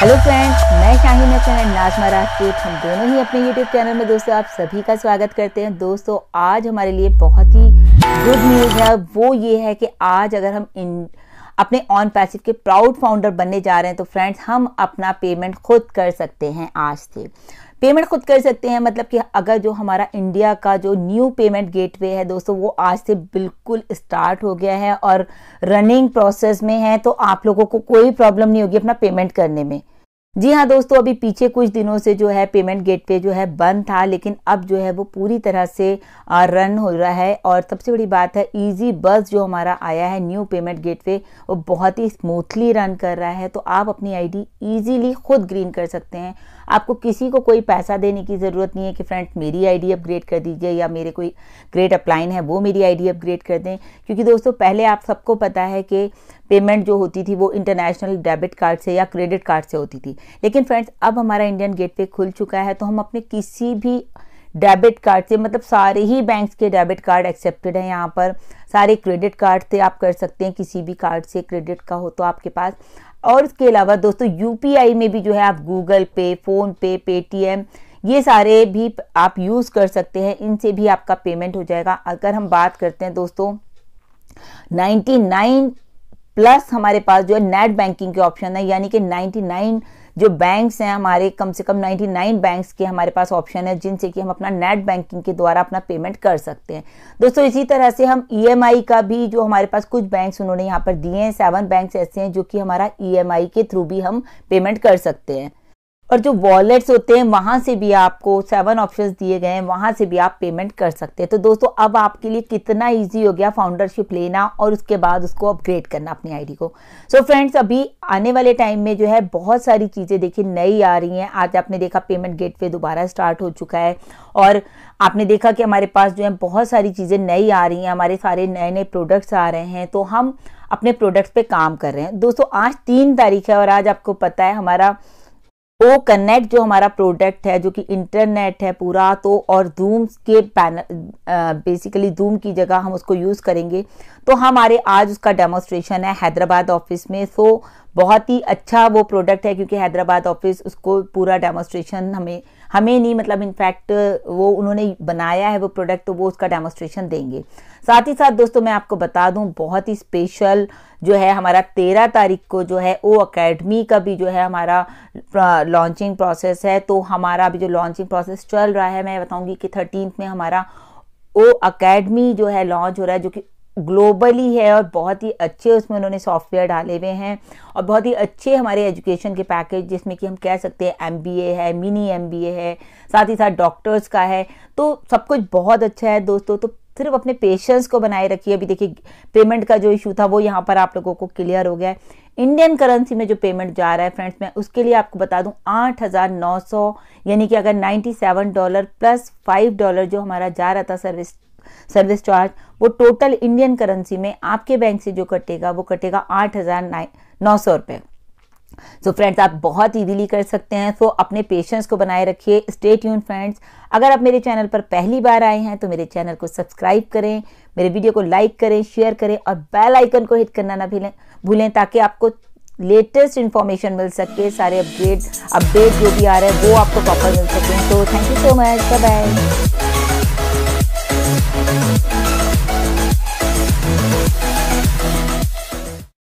Hello friends मैं Shahin Hasan and Najma Rajput हम दोनों ही अपने यूट्यूब चैनल में दोस्तों आप सभी का स्वागत करते हैं दोस्तों आज हमारे लिए बहुत ही गुड न्यूज़ है वो ये है कि आज अगर हम इन अपने ऑन पैसिव के प्राउड फाउंडर बनने जा रहे हैं तो फ्रेंड्स हम अपना पेमेंट खुद कर सकते हैं आज से पेमेंट खुद कर सकते हैं मतलब कि अगर जो हमारा इंडिया का जो न्यू पेमेंट गेटवे है दोस्तों वो आज से बिल्कुल स्टार्ट हो गया है और रनिंग प्रोसेस में है तो आप लोगों को कोई प्रॉब्लम नहीं होगी अपना पेमेंट करने में जी हाँ दोस्तों अभी पीछे कुछ दिनों से जो है पेमेंट गेट पे जो है बंद था लेकिन अब जो है वो पूरी तरह से रन हो रहा है और सबसे बड़ी बात है इजी बस जो हमारा आया है न्यू पेमेंट गेट पे वो बहुत ही स्मूथली रन कर रहा है तो आप अपनी आईडी इजीली खुद ग्रीन कर सकते हैं आपको किसी को कोई पैसा देने की ज़रूरत नहीं है कि फ्रेंड मेरी आईडी अपग्रेड कर दीजिए या मेरे कोई ग्रेट अपलाइन है वो मेरी आईडी अपग्रेड कर दें क्योंकि दोस्तों पहले आप सबको पता है कि पेमेंट जो होती थी वो इंटरनेशनल डेबिट कार्ड से या क्रेडिट कार्ड से होती थी लेकिन फ्रेंड्स अब हमारा इंडियन गेट पे खुल चुका है तो हम अपने किसी भी डेबिट कार्ड से मतलब सारे ही बैंक्स के डेबिट कार्ड एक्सेप्टेड हैं यहाँ पर सारे क्रेडिट कार्ड से आप कर सकते हैं किसी भी कार्ड से क्रेडिट का हो तो आपके पास और इसके अलावा दोस्तों यू में भी जो है आप गूगल पे फ़ोनपे पेटीएम ये सारे भी आप यूज़ कर सकते हैं इनसे भी आपका पेमेंट हो जाएगा अगर हम बात करते हैं दोस्तों 99 प्लस हमारे पास जो है नेट बैंकिंग के ऑप्शन है यानी कि 99 जो बैंक्स हैं हमारे कम से कम 99 बैंक्स के हमारे पास ऑप्शन है जिनसे कि हम अपना नेट बैंकिंग के द्वारा अपना पेमेंट कर सकते हैं दोस्तों इसी तरह से हम ई e का भी जो हमारे पास कुछ बैंक्स उन्होंने यहाँ पर दिए हैं सेवन बैंक्स ऐसे हैं जो कि हमारा ई e के थ्रू भी हम पेमेंट कर सकते हैं और जो वॉलेट्स होते हैं वहाँ से भी आपको सेवन ऑप्शंस दिए गए हैं वहाँ से भी आप पेमेंट कर सकते हैं तो दोस्तों अब आपके लिए कितना इजी हो गया फाउंडरशिप लेना और उसके बाद उसको अपग्रेड करना अपनी आईडी को सो so फ्रेंड्स अभी आने वाले टाइम में जो है बहुत सारी चीज़ें देखिए नई आ रही हैं आज आपने देखा पेमेंट गेट पे दोबारा स्टार्ट हो चुका है और आपने देखा कि हमारे पास जो है बहुत सारी चीज़ें नई आ रही हैं हमारे सारे नए नए प्रोडक्ट्स आ रहे हैं तो हम अपने प्रोडक्ट्स पे काम कर रहे हैं दोस्तों आज तीन तारीख है और आज आपको पता है हमारा ओ कनेक्ट जो हमारा प्रोडक्ट है जो कि इंटरनेट है पूरा तो और जूम के पैनल बेसिकली जूम की जगह हम उसको यूज़ करेंगे तो हमारे आज उसका डेमोस्ट्रेशन है हैदराबाद ऑफिस में सो बहुत ही अच्छा वो प्रोडक्ट है क्योंकि हैदराबाद ऑफिस उसको पूरा डेमोस्ट्रेशन हमें हमें नहीं मतलब इनफैक्ट वो उन्होंने बनाया है वो प्रोडक्ट तो वो उसका डेमोस्ट्रेशन देंगे साथ ही साथ दोस्तों मैं आपको बता दूं बहुत ही स्पेशल जो है हमारा तेरह तारीख को जो है ओ अकेडमी का भी जो है हमारा लॉन्चिंग प्रोसेस है तो हमारा अभी जो लॉन्चिंग प्रोसेस चल रहा है मैं बताऊँगी कि थर्टीन में हमारा ओ अकेडमी जो है लॉन्च हो रहा है जो कि ग्लोबली है और बहुत ही अच्छे उसमें उन्होंने सॉफ्टवेयर डाले हुए हैं और बहुत ही अच्छे हमारे एजुकेशन के पैकेज जिसमें कि हम कह सकते हैं एम है मिनी एम है साथ ही साथ डॉक्टर्स का है तो सब कुछ बहुत अच्छा है दोस्तों तो सिर्फ अपने पेशेंस को बनाए रखिए अभी देखिए पेमेंट का जो इशू था वो यहाँ पर आप लोगों को क्लियर हो गया है इंडियन करेंसी में जो पेमेंट जा रहा है फ्रेंड्स मैं उसके लिए आपको बता दूं 8,900 यानी कि अगर 97 डॉलर प्लस 5 डॉलर जो हमारा जा रहा था सर्विस सर्विस चार्ज वो टोटल इंडियन करेंसी में आपके बैंक से जो कटेगा वो कटेगा आठ हजार नौ सौ रुपये सो so फ्रेंड्स आप बहुत इजीली कर सकते हैं सो so, अपने पेशेंस को बनाए रखिए स्टेट यून फ्रेंड्स अगर आप मेरे चैनल पर पहली बार आए हैं तो मेरे चैनल को सब्सक्राइब करें मेरे वीडियो को लाइक करें शेयर करें और बेल आइकन को हिट करना ना भूलें भूलें ताकि आपको लेटेस्ट इन्फॉर्मेशन मिल सके सारे अपडेट अपडेट जो भी आ रहे हैं वो आपको प्रॉपर मिल सके so thank you so much bye Thank you.